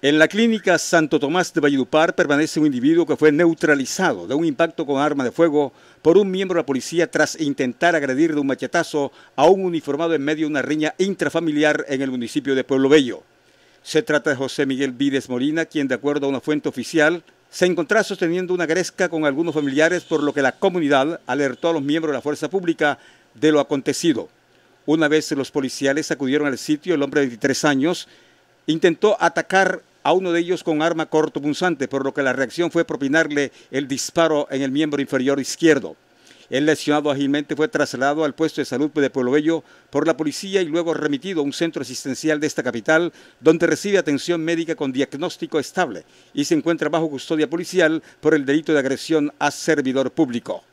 En la clínica Santo Tomás de Valledupar permanece un individuo que fue neutralizado de un impacto con arma de fuego por un miembro de la policía tras intentar agredir de un machetazo a un uniformado en medio de una riña intrafamiliar en el municipio de Pueblo Bello. Se trata de José Miguel Vides Molina, quien de acuerdo a una fuente oficial se encontraba sosteniendo una gresca con algunos familiares por lo que la comunidad alertó a los miembros de la fuerza pública de lo acontecido. Una vez los policiales acudieron al sitio, el hombre de 23 años intentó atacar a uno de ellos con arma corto punzante, por lo que la reacción fue propinarle el disparo en el miembro inferior izquierdo. El lesionado ágilmente fue trasladado al puesto de salud de Pueblo Bello por la policía y luego remitido a un centro asistencial de esta capital, donde recibe atención médica con diagnóstico estable y se encuentra bajo custodia policial por el delito de agresión a servidor público.